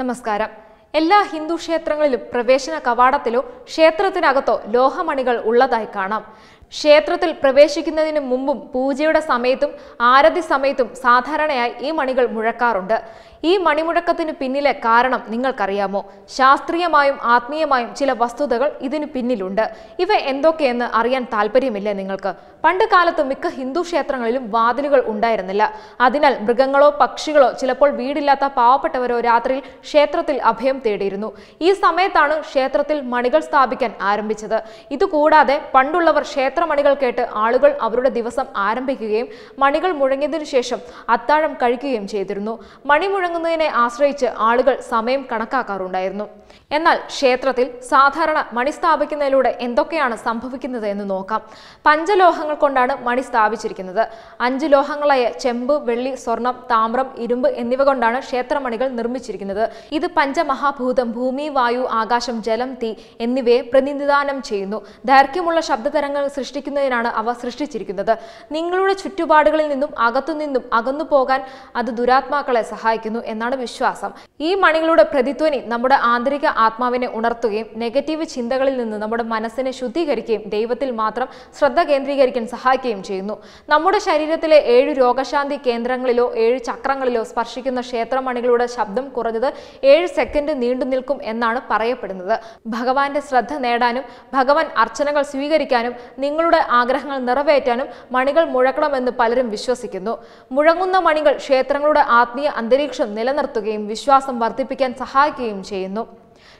നമസ്കാരം എല്ലാ ഹിന്ദു ക്ഷേത്രങ്ങളിലും പ്രവേശന കവാടത്തിലോ ക്ഷേത്രത്തിനകത്തോ ലോഹമണികൾ ഉള്ളതായി കാണാം ക്ഷേത്രത്തിൽ പ്രവേശിക്കുന്നതിന് മുമ്പും പൂജയുടെ സമയത്തും ആരതി സമയത്തും സാധാരണയായി ഈ മണികൾ മുഴക്കാറുണ്ട് ഈ മണിമുഴക്കത്തിന് പിന്നിലെ കാരണം നിങ്ങൾക്കറിയാമോ ശാസ്ത്രീയമായും ആത്മീയമായും ചില വസ്തുതകൾ ഇതിനു പിന്നിലുണ്ട് ഇവ എന്തൊക്കെയെന്ന് അറിയാൻ താല്പര്യമില്ലേ നിങ്ങൾക്ക് പണ്ട് കാലത്ത് മിക്ക ഹിന്ദു ക്ഷേത്രങ്ങളിലും വാതിലുകൾ ഉണ്ടായിരുന്നില്ല അതിനാൽ മൃഗങ്ങളോ പക്ഷികളോ ചിലപ്പോൾ വീടില്ലാത്ത പാവപ്പെട്ടവരോ രാത്രിയിൽ ക്ഷേത്രത്തിൽ അഭയം തേടിയിരുന്നു ഈ സമയത്താണ് ക്ഷേത്രത്തിൽ മണികൾ സ്ഥാപിക്കാൻ ആരംഭിച്ചത് ഇതുകൂടാതെ പണ്ടുള്ളവർ ക്ഷേത്ര മണികൾ കേട്ട് ആളുകൾ അവരുടെ ദിവസം ആരംഭിക്കുകയും മണികൾ മുഴങ്ങിയതിനു ശേഷം അത്താഴം കഴിക്കുകയും ചെയ്തിരുന്നു മണി മുഴങ്ങുന്നതിനെ ആശ്രയിച്ച് ആളുകൾ സമയം കണക്കാക്കാറുണ്ടായിരുന്നു എന്നാൽ ക്ഷേത്രത്തിൽ സാധാരണ മണി സ്ഥാപിക്കുന്നതിലൂടെ എന്തൊക്കെയാണ് സംഭവിക്കുന്നത് എന്ന് നോക്കാം പഞ്ചലോഹങ്ങൾ കൊണ്ടാണ് മണി സ്ഥാപിച്ചിരിക്കുന്നത് അഞ്ച് ലോഹങ്ങളായ ചെമ്പ് വെള്ളി സ്വർണം താമ്രം ഇരുമ്പ് എന്നിവ കൊണ്ടാണ് ക്ഷേത്രമണികൾ നിർമ്മിച്ചിരിക്കുന്നത് ഇത് പഞ്ചമഹാഭൂതം ഭൂമി വായു ആകാശം ജലം തീ എന്നിവയെ പ്രതിനിധാനം ചെയ്യുന്നു ദൈർഘ്യമുള്ള ശബ്ദതരംഗങ്ങൾ സൃഷ്ടിക്കുന്നതിനാണ് അവ സൃഷ്ടിച്ചിരിക്കുന്നത് നിങ്ങളുടെ ചുറ്റുപാടുകളിൽ നിന്നും അകത്തുനിന്നും അകന്നു പോകാൻ അത് ദുരാത്മാക്കളെ സഹായിക്കുന്നു എന്നാണ് വിശ്വാസം ഈ മണികളുടെ പ്രതിധ്വനി നമ്മുടെ ആന്തരിക ആത്മാവിനെ ഉണർത്തുകയും നെഗറ്റീവ് ചിന്തകളിൽ നിന്ന് നമ്മുടെ മനസ്സിനെ ശുദ്ധീകരിക്കുകയും ദൈവത്തിൽ മാത്രം ശ്രദ്ധ കേന്ദ്രീകരിക്കാൻ സഹായിക്കുകയും ചെയ്യുന്നു നമ്മുടെ ശരീരത്തിലെ ഏഴ് രോഗശാന്തി കേന്ദ്രങ്ങളിലോ ഏഴ് ചക്രങ്ങളിലോ സ്പർശിക്കുന്ന ക്ഷേത്രമണികളുടെ ശബ്ദം കുറഞ്ഞത് ഏഴ് സെക്കൻഡ് നീണ്ടു നിൽക്കും എന്നാണ് പറയപ്പെടുന്നത് ഭഗവാന്റെ ശ്രദ്ധ നേടാനും ഭഗവാൻ അർച്ചനകൾ സ്വീകരിക്കാനും നിങ്ങളുടെ ആഗ്രഹങ്ങൾ നിറവേറ്റാനും മണികൾ മുഴക്കണമെന്ന് പലരും വിശ്വസിക്കുന്നു മുഴങ്ങുന്ന മണികൾ ക്ഷേത്രങ്ങളുടെ ആത്മീയ അന്തരീക്ഷം നിലനിർത്തുകയും വിശ്വാസം വർദ്ധിപ്പിക്കാൻ സഹായിക്കുകയും ചെയ്യുന്നു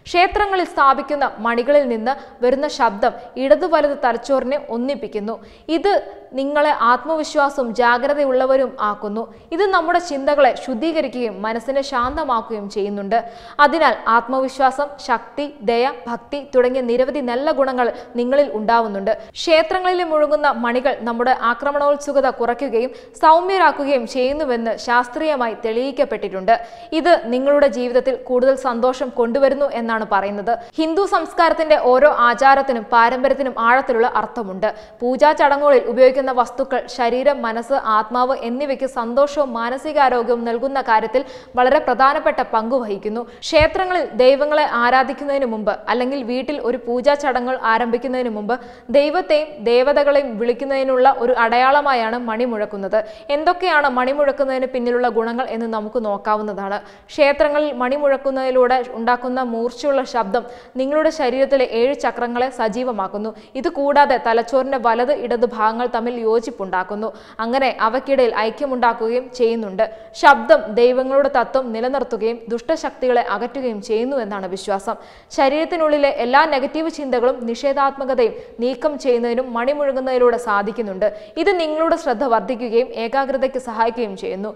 ക്ഷേത്രങ്ങളിൽ സ്ഥാപിക്കുന്ന മണികളിൽ നിന്ന് വരുന്ന ശബ്ദം ഇടതുവലത് തലച്ചോറിനെ ഒന്നിപ്പിക്കുന്നു ഇത് നിങ്ങളെ ആത്മവിശ്വാസവും ജാഗ്രതയുള്ളവരും ആക്കുന്നു ഇത് നമ്മുടെ ചിന്തകളെ ശുദ്ധീകരിക്കുകയും മനസ്സിനെ ശാന്തമാക്കുകയും ചെയ്യുന്നുണ്ട് അതിനാൽ ആത്മവിശ്വാസം ശക്തി ദയ ഭക്തി തുടങ്ങിയ നിരവധി നല്ല ഗുണങ്ങൾ നിങ്ങളിൽ ഉണ്ടാവുന്നുണ്ട് ക്ഷേത്രങ്ങളിൽ മുഴുകുന്ന മണികൾ നമ്മുടെ ആക്രമണോത്സുകത കുറയ്ക്കുകയും സൗമ്യരാക്കുകയും ചെയ്യുന്നുവെന്ന് ശാസ്ത്രീയമായി തെളിയിക്കപ്പെട്ടിട്ടുണ്ട് ഇത് നിങ്ങളുടെ ജീവിതത്തിൽ കൂടുതൽ സന്തോഷം കൊണ്ടുവരുന്നു എന്നാണ് പറയുന്നത് ഹിന്ദു സംസ്കാരത്തിന്റെ ഓരോ ആചാരത്തിനും പാരമ്പര്യത്തിനും ആഴത്തിലുള്ള അർത്ഥമുണ്ട് പൂജാ ചടങ്ങുകളിൽ ഉപയോഗിക്കുന്ന വസ്തുക്കൾ ശരീരം മനസ്സ് ആത്മാവ് എന്നിവയ്ക്ക് സന്തോഷവും മാനസികാരോഗ്യവും നൽകുന്ന കാര്യത്തിൽ വളരെ പ്രധാനപ്പെട്ട പങ്ക് വഹിക്കുന്നു ക്ഷേത്രങ്ങളിൽ ദൈവങ്ങളെ ആരാധിക്കുന്നതിന് മുമ്പ് അല്ലെങ്കിൽ വീട്ടിൽ ഒരു പൂജാ ചടങ്ങുകൾ ആരംഭിക്കുന്നതിന് മുമ്പ് ദൈവത്തെയും ദേവതകളെയും വിളിക്കുന്നതിനുള്ള ഒരു അടയാളമായാണ് മണി മുഴക്കുന്നത് എന്തൊക്കെയാണ് മണി മുഴക്കുന്നതിന് പിന്നിലുള്ള ഗുണങ്ങൾ എന്ന് നമുക്ക് നോക്കാവുന്നതാണ് ക്ഷേത്രങ്ങളിൽ മണി മുഴക്കുന്നതിലൂടെ ഉണ്ടാക്കുന്ന മൂർച്ചയുള്ള ശബ്ദം നിങ്ങളുടെ ശരീരത്തിലെ ഏഴ് ചക്രങ്ങളെ സജീവമാക്കുന്നു ഇത് കൂടാതെ തലച്ചോറിന്റെ വലത് ഇടത് ഭാഗങ്ങൾ തമ്മിൽ യോജിപ്പുണ്ടാക്കുന്നു അങ്ങനെ അവക്കിടയിൽ ഐക്യമുണ്ടാക്കുകയും ചെയ്യുന്നുണ്ട് ശബ്ദം ദൈവങ്ങളുടെ തത്വം നിലനിർത്തുകയും ദുഷ്ടശക്തികളെ അകറ്റുകയും ചെയ്യുന്നു എന്നാണ് വിശ്വാസം ശരീരത്തിനുള്ളിലെ എല്ലാ നെഗറ്റീവ് ചിന്തകളും നിഷേധാത്മകതയും നീക്കം ചെയ്യുന്നതിനും മണിമുഴുകുന്നതിലൂടെ സാധിക്കുന്നുണ്ട് ഇത് നിങ്ങളുടെ ശ്രദ്ധ വർദ്ധിക്കുകയും ഏകാഗ്രതയ്ക്ക് സഹായിക്കുകയും ചെയ്യുന്നു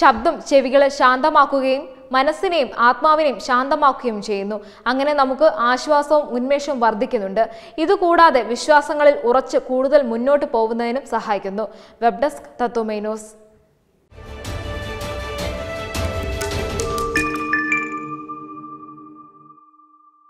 ശബ്ദം ചെവികളെ ശാന്തമാക്കുകയും മനസ്സിനെയും ആത്മാവിനെയും ശാന്തമാക്കുകയും ചെയ്യുന്നു അങ്ങനെ നമുക്ക് ആശ്വാസവും ഉന്മേഷവും വർദ്ധിക്കുന്നുണ്ട് ഇതുകൂടാതെ വിശ്വാസങ്ങളിൽ ഉറച്ച് കൂടുതൽ മുന്നോട്ട് പോകുന്നതിനും സഹായിക്കുന്നു വെബ് ഡെസ്ക് തത്വമൈനോസ്